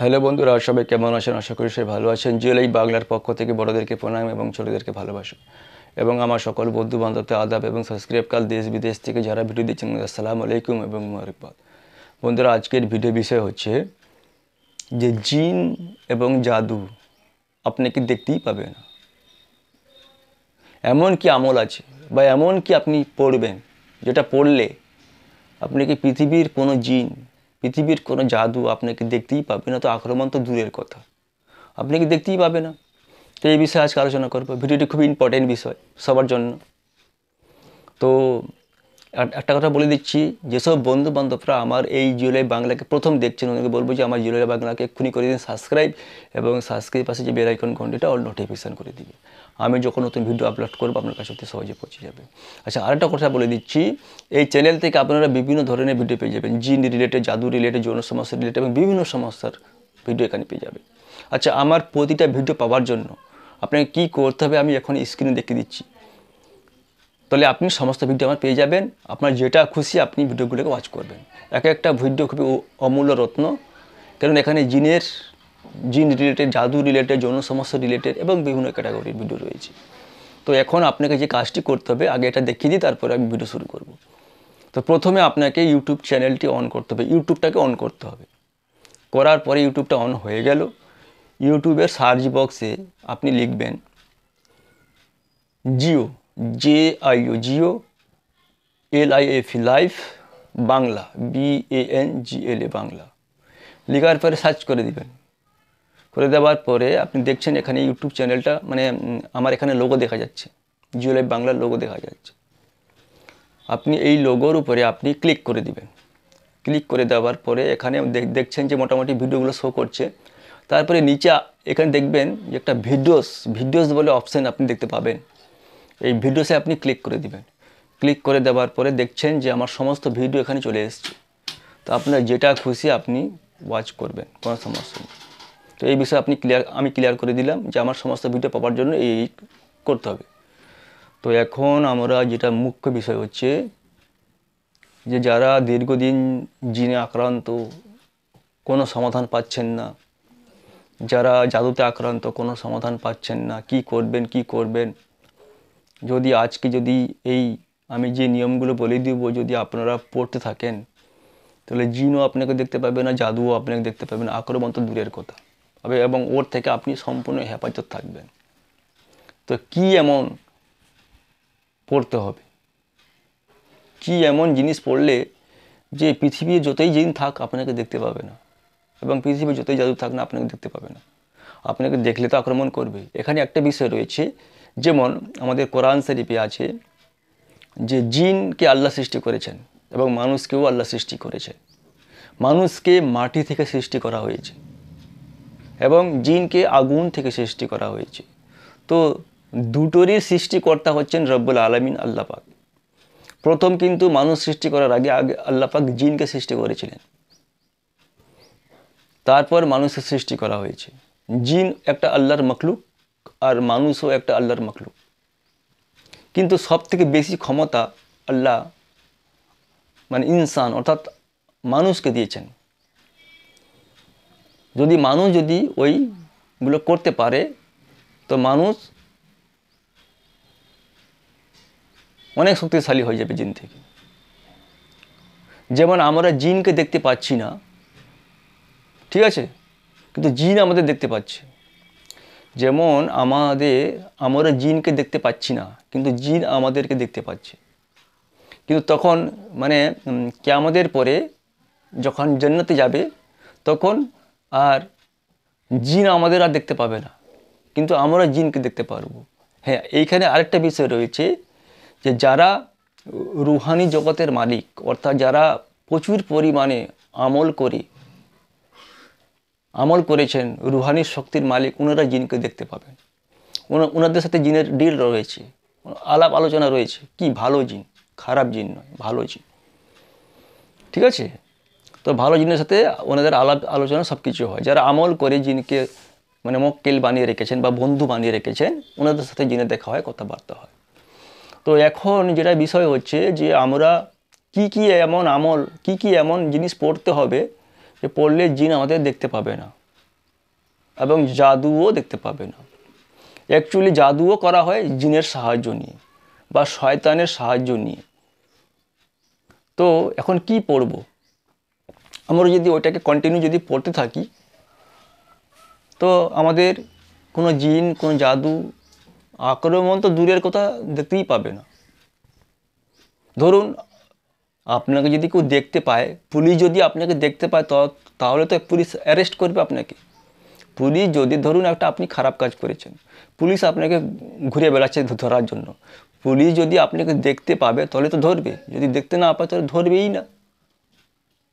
hello বন্ধুরা সবাই কেমন আছেন আশা করি সবাই ভালো আছেন জেলেই বাংলার পক্ষ থেকে বড়দেরকে প্রণাম এবং ছোটোদেরকে ভালোবাসা এবং আমার সকল বন্ধু বান্ধবদের আদাব এবং সাবস্ক্রাইবকাল দেশ বিদেশ থেকে যারা ভিডিও দিচ্ছেন আসসালামু আলাইকুম এবং মারিকবাদ বন্ধুরা আজকের ভিডিও বিষয় হচ্ছে যে জিন এবং জাদু আপনি কি দেখতেই পাবেন এমন কি আমল আছে বা এমন কি আপনি পড়বেন যেটা পড়লে আপনি কি পৃথিবীর কোনো জিন পৃথিবীর কোনো জাদু আপনাকে দেখতেই পাবে না তো আক্রমণ তো দূরের কথা আপনি কি দেখতেই পাবে না তো এই বিষয়ে আজকে আলোচনা করবো ভিডিওটি খুবই ইম্পর্টেন্ট বিষয় সবার জন্য তো একটা কথা বলে দিচ্ছি যেসব বন্ধু বান্ধবরা আমার এই জুলাই বাংলাকে প্রথম দেখছেন ওনাকে বলবো যে আমার জুলাই বাংলাকে এক্ষুনি করে দিন সাবস্ক্রাইব এবং সাবস্ক্রাইব পাশে যে বেলাইকন ঘন্টিটা অল নোটিফিকেশান করে দিবে আমি যখন নতুন ভিডিও আপলোড করবো আপনার কাছে অতি সহজে পৌঁছে যাবে আচ্ছা আরেকটা কথা বলে দিচ্ছি এই চ্যানেল থেকে আপনারা বিভিন্ন ধরনের ভিডিও পেয়ে যাবেন জিন রিলেটেড জাদু রিলেটেড যৌন সমস্যা রিলেটেড এবং বিভিন্ন সমস্যার ভিডিও এখানে পেয়ে যাবে আচ্ছা আমার প্রতিটা ভিডিও পাওয়ার জন্য আপনাকে কি করতে হবে আমি এখন স্ক্রিনে দেখে দিচ্ছি তাহলে আপনি সমস্ত ভিডিও আমার পেয়ে যাবেন আপনার যেটা খুশি আপনি ভিডিওগুলোকে ওয়াচ করবেন এক একটা ভিডিও খুবই অমূল্য রত্ন কারণ এখানে জিনের জিন রিলেটেড জাদু রিলেটেড যৌন সমস্যা রিলেটেড এবং বিভিন্ন ক্যাটাগরির ভিডিও রয়েছে তো এখন আপনাকে যে কাজটি করতে হবে আগে এটা দেখিয়ে দিই তারপরে আমি ভিডিও শুরু করব তো প্রথমে আপনাকে ইউটিউব চ্যানেলটি অন করতে হবে ইউটিউবটাকে অন করতে হবে করার পরে ইউটিউবটা অন হয়ে গেল ইউটিউবের সার্চ বক্সে আপনি লিখবেন Jio J I O Jio L I F life Bangla B A N G L A Bangla লিখার পরে সার্চ করে দিবেন করে দেওয়ার পরে আপনি দেখছেন এখানে ইউটিউব চ্যানেলটা মানে আমার এখানে লোগো দেখা যাচ্ছে জিও বাংলার লোগো দেখা যাচ্ছে আপনি এই লোগোর উপরে আপনি ক্লিক করে দিবেন ক্লিক করে দেওয়ার পরে এখানে দেখছেন যে মোটামুটি ভিডিওগুলো শো করছে তারপরে নিচে এখানে দেখবেন যে একটা ভিডিওস ভিডিওস বলে অপশান আপনি দেখতে পাবেন এই ভিডিওসে আপনি ক্লিক করে দিবেন ক্লিক করে দেওয়ার পরে দেখছেন যে আমার সমস্ত ভিডিও এখানে চলে এসছে তো আপনার যেটা খুশি আপনি ওয়াচ করবেন কোনো সমস্যা নেই তো এই বিষয়ে আপনি ক্লিয়ার আমি ক্লিয়ার করে দিলাম যে আমার সমস্ত ভিডিও পাওয়ার জন্য এই করতে হবে তো এখন আমরা যেটা মুখ্য বিষয় হচ্ছে যে যারা দীর্ঘদিন জিনে আক্রান্ত কোনো সমাধান পাচ্ছেন না যারা জাদুতে আক্রান্ত কোনো সমাধান পাচ্ছেন না কি করবেন কি করবেন যদি আজকে যদি এই আমি যে নিয়মগুলো বলে দিব যদি আপনারা পড়তে থাকেন তাহলে জিনও আপনাকে দেখতে পাবে না জাদুও আপনাকে দেখতে পাবে না আক্রমণ তো দূরের কথা হবে এবং ওর থেকে আপনি সম্পূর্ণ হেফাজত থাকবেন তো কি এমন পড়তে হবে কি এমন জিনিস পড়লে যে পৃথিবীর যতই জিন থাক আপনাকে দেখতে পাবে না এবং পৃথিবীর যতই জাদু থাক না আপনাকে দেখতে পাবে না আপনাকে দেখলে তো আক্রমণ করবে এখানে একটা বিষয় রয়েছে যেমন আমাদের কোরআন শরীফে আছে যে জিনকে আল্লাহ সৃষ্টি করেছেন এবং মানুষকেও আল্লাহ সৃষ্টি করেছেন মানুষকে মাটি থেকে সৃষ্টি করা হয়েছে এবং জিনকে আগুন থেকে সৃষ্টি করা হয়েছে তো দুটোরই সৃষ্টিকর্তা হচ্ছেন রব্বুল আলমিন আল্লাপাক প্রথম কিন্তু মানুষ সৃষ্টি করার আগে আগে আল্লাপাক জিনকে সৃষ্টি করেছিলেন তারপর মানুষের সৃষ্টি করা হয়েছে জিন একটা আল্লাহর মখলুক আর মানুষও একটা আল্লাহর মখলুক কিন্তু সব থেকে বেশি ক্ষমতা আল্লাহ মানে ইনসান অর্থাৎ মানুষকে দিয়েছেন যদি মানুষ যদি ওইগুলো করতে পারে তো মানুষ অনেক শক্তিশালী হয়ে যাবে জিন থেকে যেমন আমরা জিনকে দেখতে পাচ্ছি না ঠিক আছে কিন্তু জিন আমাদের দেখতে পাচ্ছে যেমন আমাদের আমরা জিনকে দেখতে পাচ্ছি না কিন্তু জিন আমাদেরকে দেখতে পাচ্ছে কিন্তু তখন মানে কে আমাদের পরে যখন জন্নতে যাবে তখন আর জিন আমাদের আর দেখতে পাবে না কিন্তু আমরা জিনকে দেখতে পারবো হ্যাঁ এইখানে আরেকটা বিষয় রয়েছে যে যারা রুহানি জগতের মালিক অর্থাৎ যারা প্রচুর পরিমাণে আমল করে আমল করেছেন রুহানি শক্তির মালিক ওনারা জিনকে দেখতে পাবেন ওনাদের সাথে জিনের ডিল রয়েছে আলাপ আলোচনা রয়েছে কি ভালো জিন খারাপ জিন নয় ভালো জিন ঠিক আছে তো ভালো জিনের সাথে ওনাদের আলাপ আলোচনা সব কিছু হয় যারা আমল করে জিনকে মানে মক্কেল বানিয়ে রেখেছেন বা বন্ধু বানিয়ে রেখেছেন ওনাদের সাথে জিনে দেখা হয় কথাবার্তা হয় তো এখন যেটা বিষয় হচ্ছে যে আমরা কি কি এমন আমল কি কি এমন জিনিস পড়তে হবে যে পড়লে জিন আমাদের দেখতে পাবে না এবং জাদুও দেখতে পাবে না অ্যাকচুয়ালি জাদুও করা হয় জিনের সাহায্য নিয়ে বা শয়তানের সাহায্য নিয়ে তো এখন কি পড়বো আমরা যদি ওইটাকে কন্টিনিউ যদি পড়তে থাকি তো আমাদের কোনো জিন কোনো জাদু আক্রমণ তো দূরের কথা দেখতেই পাবে না ধরুন আপনাকে যদি কেউ দেখতে পায় পুলিশ যদি আপনাকে দেখতে পায় তাহলে তো পুলিশ অ্যারেস্ট করবে আপনাকে পুলিশ যদি ধরুন একটা আপনি খারাপ কাজ করেছেন পুলিশ আপনাকে ঘুরে বেড়াচ্ছে ধরার জন্য পুলিশ যদি আপনাকে দেখতে পাবে তাহলে তো ধরবে যদি দেখতে না পায় তাহলে ধরবেই না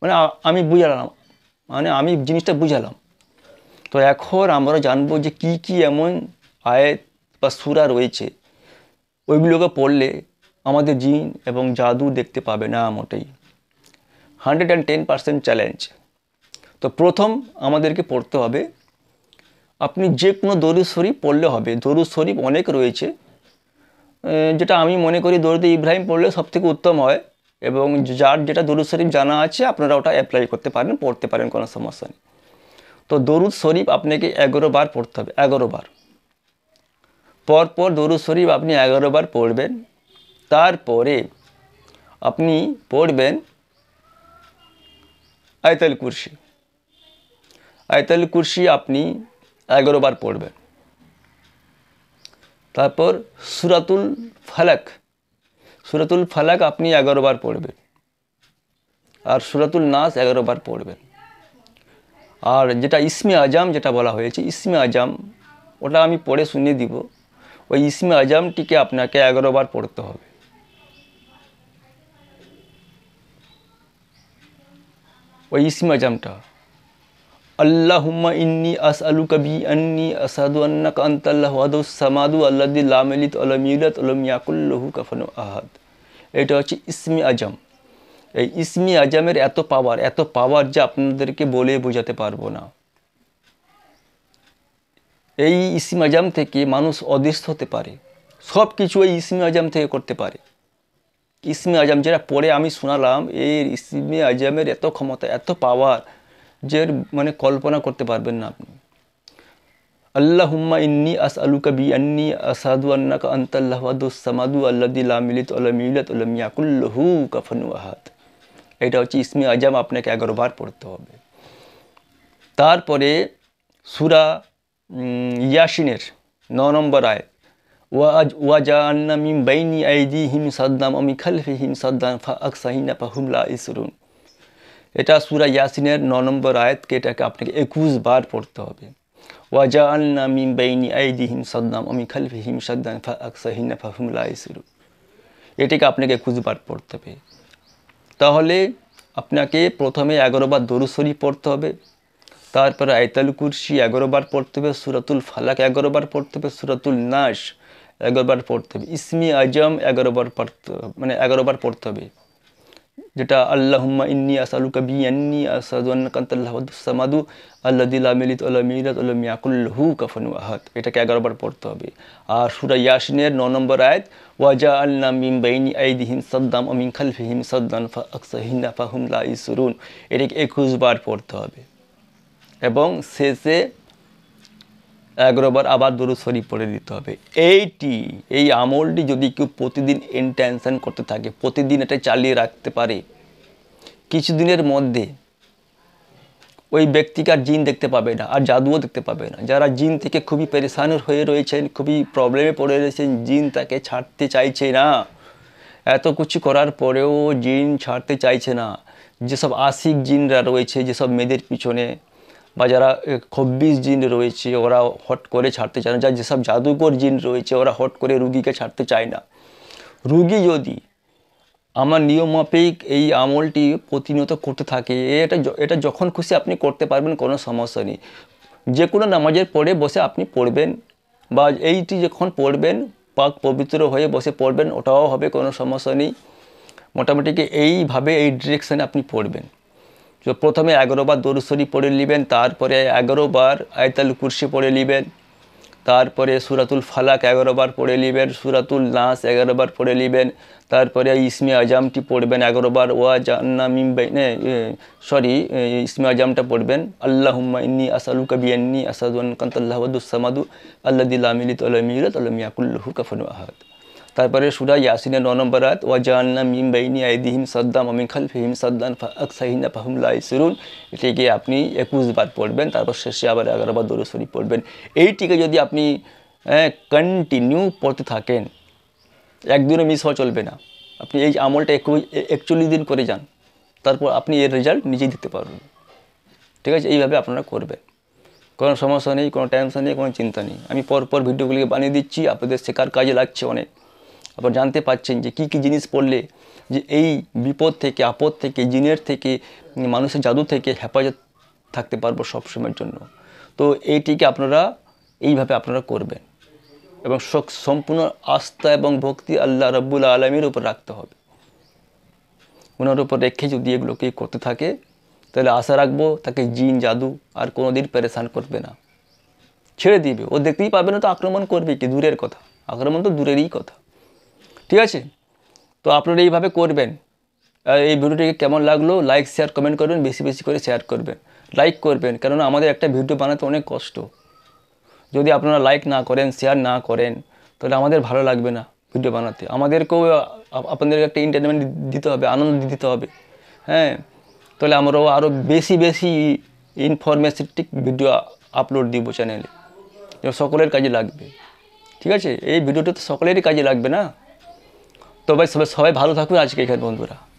মানে আমি বুঝালাম মানে আমি জিনিসটা বুঝালাম তো এখন আমরা জানবো যে কি কি এমন আয়াত বা সুরা রয়েছে ওইগুলোকে পড়লে আমাদের জিন এবং জাদু দেখতে পাবে না মোটেই hundred and ten percent challenge তো প্রথম আমাদেরকে পড়তে হবে আপনি যে কোনো দরুদ শরীফ পড়লে হবে দরুদ শরীফ অনেক রয়েছে যেটা আমি মনে করি দরুদ ইব্রাহিম পড়লে সবথেকে উত্তম হয় এবং যার যেটা দরুদ শরীফ জানা আছে আপনারা ওটা অ্যাপ্লাই করতে পারেন পড়তে পারেন কোনো সমস্যা নেই তো দরুদ শরীফ আপনাকে এগারো বার পড়তে হবে এগারো বার পরপর দরুদ শরীফ আপনি এগারো বার পড়বেন তারপরে আপনি পড়বেন আয়তাল কুরসি আয়তাল কুরসি আপনি এগারো বার পড়বেন তারপর সুরাতুল ফালাক সুরাতুল ফালাক আপনি এগারো বার পড়বেন আর সুরাতুল নাস এগারো বার পড়বেন আর যেটা ইসমে আজাম যেটা বলা হয়েছে ইসমে আজাম ওটা আমি পড়ে শুনিয়ে দিব ওই ইসমে আজামটিকে আপনাকে এগারো বার পড়তে হবে ওই ইসমে আজামটা আল্লাহুম্মা ইন্নি আস আলু কবি আন্নি আসাদু আন্না কান্তাল্লাহ আদৌ সামাদু আল্লাদি লামিলিত আলমিউলাত আলম ইয়াকুল্লহু কাফানু আহাদ এটা হচ্ছে ইসমি আজম এই ইসমি আজমের এত পাওয়ার এত পাওয়ার যে আপনাদেরকে বলে বোঝাতে পারবো না এই ইসিম আজম থেকে মানুষ অদৃষ্ট হতে পারে সব কিছু এই ইসমি আজম থেকে করতে পারে ইসমি আজম যেটা পড়ে আমি শোনালাম এই ইসমি আজমের এত ক্ষমতা এত পাওয়ার যে মানে কল্পনা করতে পারবেন না আপনি আল্লাহুম্মা ইন্নি আস আলুকা বি আন্নি আসাদু আন্নাকা আন্তাল্লাহাদু সামাদু আল্লাদি লামিলিত আল্লামিউলাত আল্লামিয়াকুল্লহু কাফানু আহাত এটা হচ্ছে ইসমে আজাম আপনাকে এগারোবার পড়তে হবে তারপরে সুরা ইয়াসিনের ন নম্বর আয় ওয়া ওয়াজা আন্না মিম বাইনি আইদি হিম সাদ্দাম আমি খালফি হিম সাদ্দাম ফা আকসাহিনা ফা হুমলা ইসরুন এটা সুরা ইয়াসিনের ন নম্বর আয়াতকে এটাকে আপনাকে একুশ বার পড়তে হবে وَجَعَلْنَا مِنْ بَيْنِ أيديهم صدًا وَمِنْ خَلْفِهِمْ صدًا فأكثرهم فَهُمْ لَا يسرون এটিকে আপনাকে একুশবার পড়তে হবে তাহলে আপনাকে প্রথমে এগারোবার দরুসরি পড়তে হবে তারপর আয়তাল কুরসি এগারোবার পড়তে হবে সুরাতুল ফালাক এগারোবার পড়তে হবে সুরাতুল নাস এগারোবার পড়তে হবে ইসমি আজম এগারোবার পড়তে মানে এগারোবার পড়তে হবে যেটা আল্লাহুম্মা ইন্নি আসালু কবি আন্নি আসাদু আল্লাহ মিলিত আল্লাহ মিরাত আল্লাহ মিয়াকুল্লহু কাফনু আহাত এটাকে এগারোবার পড়তে হবে আর সুরা ইয়াসিনের ন নম্বর আয়াত ওয়াজা আল্লা মিম বাইনি আইদিহিম সদ্দাম অমিন খালফিহিম সদ্দান ফা আকসাহিনা ফাহুম লা ইসরুন এটাকে একুশ বার পড়তে হবে এবং শেষে এগারোবার আবার দুরু শরীফ পড়ে দিতে হবে এইটি এই আমলটি যদি কেউ প্রতিদিন ইনটেনশান করতে থাকে প্রতিদিন এটা চালিয়ে রাখতে পারে কিছুদিনের মধ্যে ওই ব্যক্তিকে আর জিন দেখতে পাবে না আর জাদুও দেখতে পাবে না যারা জিন থেকে খুবই পেরেশান হয়ে রয়েছেন খুবই প্রবলেমে পড়ে রয়েছেন জিন তাকে ছাড়তে চাইছে না এত কিছু করার পরেও জিন ছাড়তে চাইছে না যেসব আশিক জিনরা রয়েছে যেসব মেয়েদের পিছনে বা যারা খব্বিশ জিন রয়েছে ওরা হট করে ছাড়তে চায় না যা যেসব জাদুকর জিন রয়েছে ওরা হট করে রুগীকে ছাড়তে চায় না রুগী যদি আমার নিয়মাফিক এই আমলটি প্রতিনিয়ত করতে থাকে এটা এটা যখন খুশি আপনি করতে পারবেন কোনো সমস্যা নেই যে কোনো নামাজের পরে বসে আপনি পড়বেন বা এইটি যখন পড়বেন পাক পবিত্র হয়ে বসে পড়বেন ওটাও হবে কোনো সমস্যা নেই মোটামুটি এইভাবে এই ডিরেকশানে আপনি পড়বেন প্রথমে এগারোবার দরুসরি পড়ে নেবেন তারপরে এগারোবার আয়তাল কুরসি পড়ে নেবেন তারপরে সুরাতুল ফালাক এগারোবার পড়ে নেবেন সুরাতুল নাস এগারোবার পড়ে নেবেন তারপরে ইসমি আজামটি পড়বেন এগারোবার ওয়া জান্না সরি ইসমি আজামটা পড়বেন আল্লাহ ইন্নি আসালু কবিয়ান্নি আসাদুয়ান কান্তাল্লাহাদুসামাদু আল্লাহ দিল্লা মিলিত আলমিরত আলমিয়াকুল্লাহু কাফন আহাদ তারপরে সুরা ইয়াসিনের ন নম্বর আত জাহান্না মিম বাইনি আইদিহিম সাদ্দাম অমিখাল ফিহিম সাদ্দান ফাহিনা ফাহমুল্লা ইসরুন এটিকে আপনি একুশ বার পড়বেন তারপর শেষে আবার এগারো বার দৌড়ে শরীফ পড়বেন এইটিকে যদি আপনি কন্টিনিউ হ্যাঁ, পড়তে থাকেন একদিনও মিস হওয়া চলবে না আপনি এই আমলটা একচল্লিশ দিন করে যান তারপর আপনি এর রেজাল্ট নিজেই দিতে পারবেন ঠিক আছে এইভাবে আপনারা করবেন কোনো সমস্যা নেই কোনো টেনশন নেই কোনো চিন্তা নেই আমি পরপর ভিডিওগুলিকে বানিয়ে দিচ্ছি আপনাদের শেখার কাজে লাগছে অনেক আবার জানতে পাচ্ছেন যে কি কি জিনিস পড়লে যে এই বিপদ থেকে আপদ থেকে জিনের থেকে মানুষের জাদু থেকে হেফাজত থাকতে পারবো সবসময়ের জন্য তো এইটিকে আপনারা এইভাবে আপনারা করবেন এবং সম্পূর্ণ আস্থা এবং ভক্তি আল্লাহ রব্বুল আলমীর উপর রাখতে হবে ওনার উপর রেখে যদি এগুলোকে করতে থাকে তাহলে আশা রাখবো তাকে জিন জাদু আর কোনো দিন পেরেশান করবে না ছেড়ে দিবে ও দেখতেই পাবে না তো আক্রমণ করবে কি দূরের কথা আক্রমণ তো দূরেরই কথা ঠিক আছে তো আপনারা এইভাবে করবেন এই ভিডিওটিকে কেমন লাগলো লাইক শেয়ার কমেন্ট করবেন বেশি বেশি করে শেয়ার করবেন লাইক করবেন কেননা আমাদের একটা ভিডিও বানাতে অনেক কষ্ট যদি আপনারা লাইক না করেন শেয়ার না করেন তাহলে আমাদের ভালো লাগবে না ভিডিও বানাতে আমাদেরকেও আপনাদেরকে একটা এন্টারটেনমেন্ট দিতে হবে আনন্দ দিতে হবে হ্যাঁ তাহলে আমরাও আরও বেশি বেশি ইনফরমেটিভ ভিডিও আপলোড দিব চ্যানেলে সকলের কাজে লাগবে ঠিক আছে এই ভিডিওটা তো সকলেরই কাজে লাগবে না তবে সবাই সবাই ভালো থাকুন আজকে এখানে বন্ধুরা